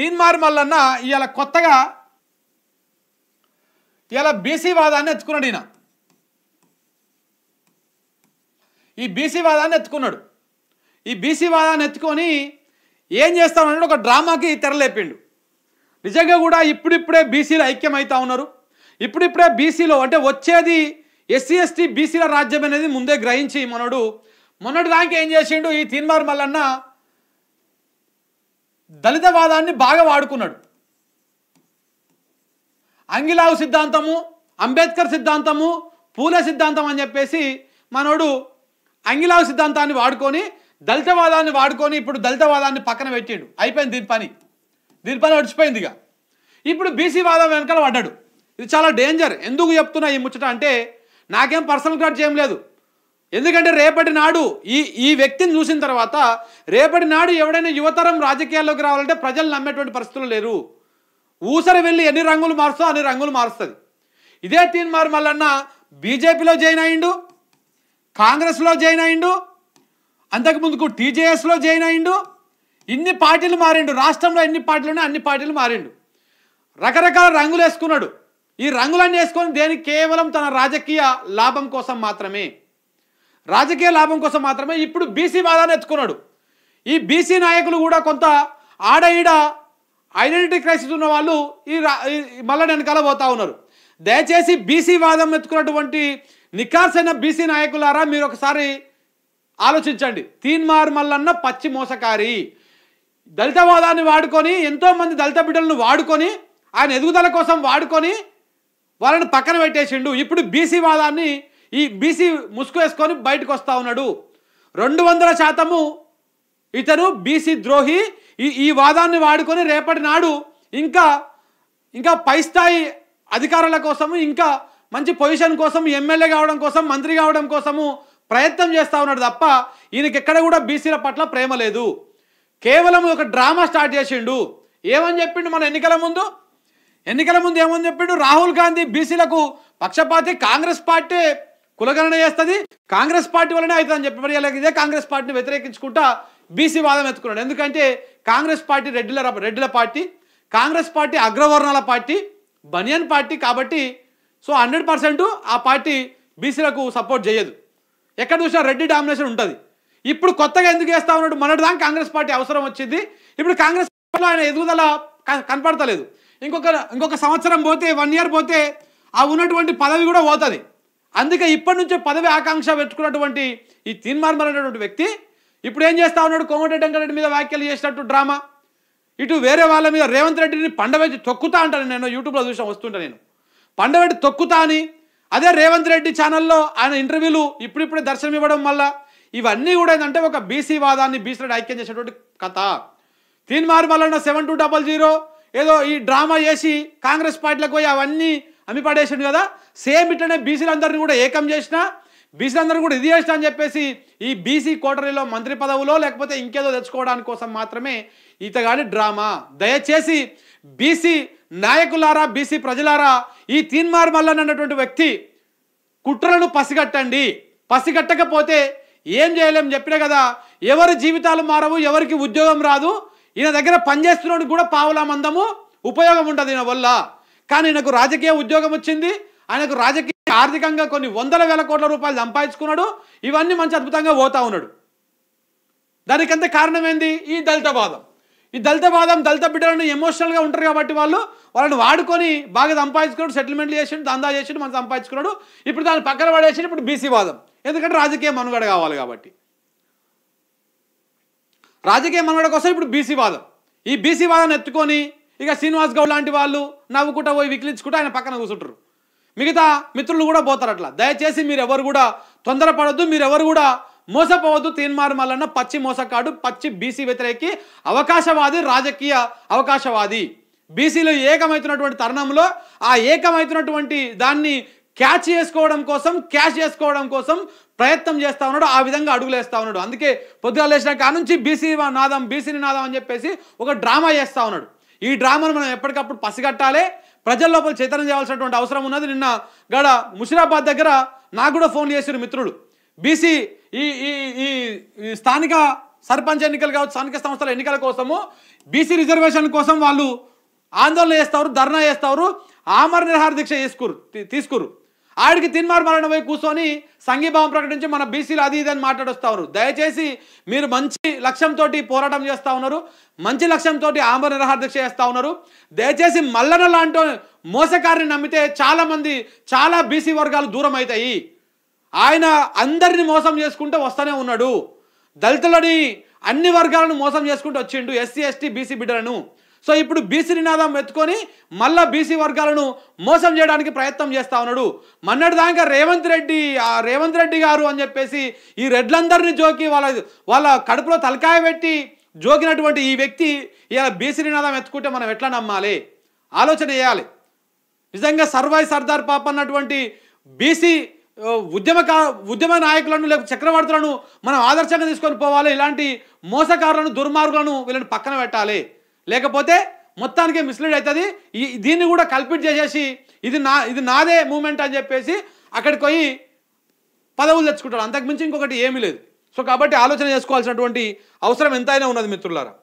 తీన్మార్ మల్లన్న ఇవాళ కొత్తగా ఇవాళ బీసీ వాదాన్ని ఎత్తుకున్నాడు ఈయన ఈ బీసీ వాదాన్ని ఎత్తుకున్నాడు ఈ బీసీ వాదాన్ని ఎత్తుకొని ఏం చేస్తామన్నాడు ఒక డ్రామాకి తెరలేపిండు నిజంగా కూడా ఇప్పుడిప్పుడే బీసీలు ఐక్యమవుతా ఉన్నారు ఇప్పుడిప్పుడే బీసీలో అంటే వచ్చేది ఎస్సీ ఎస్టీ బీసీల రాజ్యం అనేది ముందే గ్రహించి మనోడు మొన్నటి దానికి ఏం చేసిండు ఈ తీన్మార్ మల్లన్న దళితవాదాన్ని బాగా వాడుకున్నాడు అంగిలావు సిద్ధాంతము అంబేద్కర్ సిద్ధాంతము పూల సిద్ధాంతం అని చెప్పేసి మనోడు అంగిలావు సిద్ధాంతాన్ని వాడుకొని దళితవాదాన్ని వాడుకొని ఇప్పుడు దళితవాదాన్ని పక్కన పెట్టాడు అయిపోయింది దీని పని దీని పని నడిచిపోయింది ఇక ఇప్పుడు బీసీ వాదం వెనకాల పడ్డాడు ఇది చాలా డేంజర్ ఎందుకు చెప్తున్నా ఈ ముచ్చట అంటే నాకేం పర్సనల్ గ్రాడ్ చేయం లేదు ఎందుకంటే రేపటి నాడు ఈ ఈ వ్యక్తిని చూసిన తర్వాత రేపటి నాడు ఎవడైనా యువతరం రాజకీయాల్లోకి రావాలంటే ప్రజలు నమ్మేటువంటి పరిస్థితులు లేరు ఊసరి వెళ్ళి ఎన్ని రంగులు మారుస్తా అన్ని రంగులు మారుస్తుంది ఇదే మార్ మల్లన్న బీజేపీలో జాయిన్ అయిండు కాంగ్రెస్లో జాయిన్ అయిండు అంతకుముందుకు టీజేఎస్లో జాయిన్ అయిండు ఇన్ని పార్టీలు మారిండు రాష్ట్రంలో ఎన్ని పార్టీలు అన్ని పార్టీలు మారిండు రకరకాల రంగులు వేసుకున్నాడు ఈ రంగులన్నీ వేసుకొని దేనికి కేవలం తన రాజకీయ లాభం కోసం మాత్రమే రాజకీయ లాభం కోసం మాత్రమే ఇప్పుడు బీసీ వాదాన్ని ఎత్తుకున్నాడు ఈ బీసీ నాయకులు కూడా కొంత ఆడ ఈడ ఐడెంటిటీ క్రైసిస్ ఉన్న వాళ్ళు ఈ మళ్ళా వెనకాల పోతా ఉన్నారు దయచేసి బీసీ వాదం ఎత్తుకున్నటువంటి నిఖార్సైన బీసీ నాయకులారా మీరు ఒకసారి ఆలోచించండి తీన్మార్ మల్లన్న పచ్చి మోసకారి దళితవాదాన్ని వాడుకొని ఎంతోమంది దళిత బిడ్డలను వాడుకొని ఆయన ఎదుగుదల కోసం వాడుకొని వాళ్ళని పక్కన పెట్టేసిండు ఇప్పుడు బీసీ వాదాన్ని ఈ బీసీ ముసుగు వేసుకొని బయటకు వస్తూ ఉన్నాడు రెండు వందల శాతము ఇతను బీసీ ద్రోహి ఈ ఈ వాదాన్ని వాడుకొని రేపటి నాడు ఇంకా ఇంకా పై స్థాయి అధికారుల కోసము ఇంకా మంచి పొజిషన్ కోసం ఎమ్మెల్యే కావడం కోసం మంత్రి కావడం కోసము ప్రయత్నం చేస్తూ ఉన్నాడు తప్ప ఈయనకి ఎక్కడ కూడా బీసీల పట్ల ప్రేమ లేదు కేవలం ఒక డ్రామా స్టార్ట్ చేసిండు ఏమని చెప్పిండు మన ఎన్నికల ముందు ఎన్నికల ముందు ఏమని చెప్పిండు రాహుల్ గాంధీ బీసీలకు పక్షపాతి కాంగ్రెస్ పార్టీ కులగణన చేస్తుంది కాంగ్రెస్ పార్టీ వల్లనే అవుతుందని చెప్పి మరి ఇదే కాంగ్రెస్ పార్టీని వ్యతిరేకించుకుంటా బీసీ వాదం ఎత్తుకున్నాడు ఎందుకంటే కాంగ్రెస్ పార్టీ రెడ్డిల రెడ్డిల పార్టీ కాంగ్రెస్ పార్టీ అగ్రవర్ణాల పార్టీ బనియన్ పార్టీ కాబట్టి సో హండ్రెడ్ ఆ పార్టీ బీసీలకు సపోర్ట్ చేయదు ఎక్కడ చూసినా రెడ్డి డామినేషన్ ఉంటుంది ఇప్పుడు కొత్తగా ఎందుకు వేస్తా ఉన్నాడు మొన్నటిదాకా కాంగ్రెస్ పార్టీ అవసరం వచ్చింది ఇప్పుడు కాంగ్రెస్ పార్టీలో ఆయన ఎదుగుదల కనపడతలేదు ఇంకొక ఇంకొక సంవత్సరం పోతే వన్ ఇయర్ పోతే ఆ ఉన్నటువంటి పదవి కూడా పోతుంది అందుకే ఇప్పటి నుంచే పదవి ఆకాంక్ష పెట్టుకున్నటువంటి ఈ తీన్మార్మల్ అనేటువంటి వ్యక్తి ఇప్పుడు ఏం చేస్తా ఉన్నాడు కోమటిరెడ్డి వెంకటరెడ్డి మీద వ్యాఖ్యలు చేసినట్టు డ్రామా ఇటు వేరే వాళ్ళ మీద రేవంత్ రెడ్డిని పండవేసి తొక్కుతా అంటాను నేను యూట్యూబ్లో చూసాం వస్తుంటా నేను పండవేడి తొక్కుతా అని అదే రేవంత్ రెడ్డి ఛానల్లో ఆయన ఇంటర్వ్యూలు ఇప్పుడిప్పుడే దర్శనం ఇవ్వడం వల్ల ఇవన్నీ కూడా ఏంటంటే ఒక బీసీ వాదాన్ని బీసీలో ఐక్యం చేసేటువంటి కథ తీన్ అన్న సెవెన్ టూ డబల్ జీరో ఏదో ఈ డ్రామా చేసి కాంగ్రెస్ పార్టీలకు పోయి అవన్నీ అమ్మి పడేసిండు కదా సేమ్ ఇట్లనే బీసీలందరినీ కూడా ఏకం చేసిన బీసీలందరూ కూడా ఇది చేసిన అని చెప్పేసి ఈ బీసీ కోటరీలో మంత్రి పదవులో లేకపోతే ఇంకేదో తెచ్చుకోవడానికి కోసం మాత్రమే ఇతగాని డ్రామా దయచేసి బీసీ నాయకులారా బీసీ ప్రజలారా ఈ తీన్మార్ మల్లన్ అన్నటువంటి వ్యక్తి కుట్రలను పసిగట్టండి పసిగట్టకపోతే ఏం చేయలేం చెప్పినా కదా ఎవరి జీవితాలు మారవు ఎవరికి ఉద్యోగం రాదు ఈయన దగ్గర పనిచేస్తున్నోడు కూడా పావులా మందము ఉపయోగం ఉంటుంది ఈయన వల్ల కానీ ఆయనకు రాజకీయ ఉద్యోగం వచ్చింది ఆయనకు రాజకీయ ఆర్థికంగా కొన్ని వందల వేల కోట్ల రూపాయలు సంపాదించుకున్నాడు ఇవన్నీ మంచి అద్భుతంగా పోతా ఉన్నాడు దానికంత కారణం ఏంది ఈ దళితవాదం ఈ దళితవాదం దళిత బిడ్డలను ఎమోషనల్గా ఉంటారు కాబట్టి వాళ్ళు వాళ్ళని వాడుకొని బాగా సంపాదించుకున్నాడు సెటిల్మెంట్లు చేసిండు దందా చేసిండు మనం సంపాదించుకున్నాడు ఇప్పుడు దాన్ని పక్కన పడేసి ఇప్పుడు బీసీ వాదం ఎందుకంటే రాజకీయ మనుగడ కావాలి కాబట్టి రాజకీయ మనుగడ కోసం ఇప్పుడు బీసీ వాదం ఈ బీసీ వాదాన్ని ఎత్తుకొని ఇక శ్రీనివాస్ గౌడ్ లాంటి వాళ్ళు నవ్వుకుంటా పోయి వికిలించుకుంటూ ఆయన పక్కన కూర్చుంటారు మిగతా మిత్రులు కూడా పోతారు అట్లా దయచేసి మీరు ఎవరు కూడా తొందరపడద్దు మీరు ఎవరు కూడా మోసపోవద్దు తీన్మార్ మల్లన్న పచ్చి మోసకాడు పచ్చి బీసీ వ్యతిరేకి అవకాశవాది రాజకీయ అవకాశవాది బీసీలో ఏకమవుతున్నటువంటి తరుణంలో ఆ ఏకమవుతున్నటువంటి దాన్ని క్యాచ్ చేసుకోవడం కోసం క్యాష్ చేసుకోవడం కోసం ప్రయత్నం చేస్తూ ఉన్నాడు ఆ విధంగా అడుగులేస్తూ ఉన్నాడు అందుకే పొద్దుగా లేచిన కానుంచి బీసీ నాదం బీసీని నాదం అని చెప్పేసి ఒక డ్రామా చేస్తూ ఉన్నాడు ఈ డ్రామాను మనం ఎప్పటికప్పుడు పసిగట్టాలి ప్రజల లోపల చైతన్యం చేయాల్సినటువంటి అవసరం ఉన్నది నిన్న గడ ముషిరాబాద్ దగ్గర నాకు కూడా ఫోన్ చేశారు మిత్రుడు బీసీ ఈ ఈ ఈ స్థానిక సర్పంచ్ ఎన్నికలు కావచ్చు స్థానిక సంస్థల ఎన్నికల కోసము బీసీ రిజర్వేషన్ కోసం వాళ్ళు ఆందోళన చేస్తారు ధర్నా చేస్తారు ఆమర నిర్హార దీక్ష తీసుకురు తీసుకురు ఆడికి మరణం పోయి కూర్చొని సంఘీభావం ప్రకటించి మన బీసీలు అది ఇది అని మాట్లాడొస్తా ఉన్నారు దయచేసి మీరు మంచి లక్ష్యంతో పోరాటం చేస్తూ ఉన్నారు మంచి లక్ష్యంతో ఆంబ దీక్ష చేస్తూ ఉన్నారు దయచేసి మల్లన లాంటి మోసకారిని నమ్మితే చాలామంది చాలా బీసీ వర్గాలు దూరం అవుతాయి ఆయన అందరిని మోసం చేసుకుంటూ వస్తూనే ఉన్నాడు దళితులని అన్ని వర్గాలను మోసం చేసుకుంటూ వచ్చిండు ఎస్సీ ఎస్టీ బీసీ బిడ్డలను సో ఇప్పుడు బీసీ నినాదం ఎత్తుకొని మళ్ళా బీసీ వర్గాలను మోసం చేయడానికి ప్రయత్నం చేస్తా ఉన్నాడు మన్నటి దాకా రేవంత్ రెడ్డి ఆ రేవంత్ రెడ్డి గారు అని చెప్పేసి ఈ రెడ్లందరినీ జోకి వాళ్ళ వాళ్ళ కడుపులో తలకాయ పెట్టి జోకినటువంటి ఈ వ్యక్తి ఇలా బీసీ నినాదం ఎత్తుకుంటే మనం ఎట్లా నమ్మాలి ఆలోచన చేయాలి నిజంగా సర్వాయి సర్దార్ పాప అన్నటువంటి బీసీ ఉద్యమకా ఉద్యమ నాయకులను లేక చక్రవర్తులను మనం ఆదర్శంగా తీసుకొని పోవాలి ఇలాంటి మోసకారులను దుర్మార్గులను వీళ్ళని పక్కన పెట్టాలి లేకపోతే మొత్తానికే మిస్లీడ్ అవుతుంది ఈ దీన్ని కూడా కల్పిట్ చేసేసి ఇది నా ఇది నాదే మూమెంట్ అని చెప్పేసి అక్కడికి పోయి పదవులు తెచ్చుకుంటాడు అంతకుమించి ఇంకొకటి ఏమీ లేదు సో కాబట్టి ఆలోచన చేసుకోవాల్సినటువంటి అవసరం ఎంతైనా ఉన్నది మిత్రులారా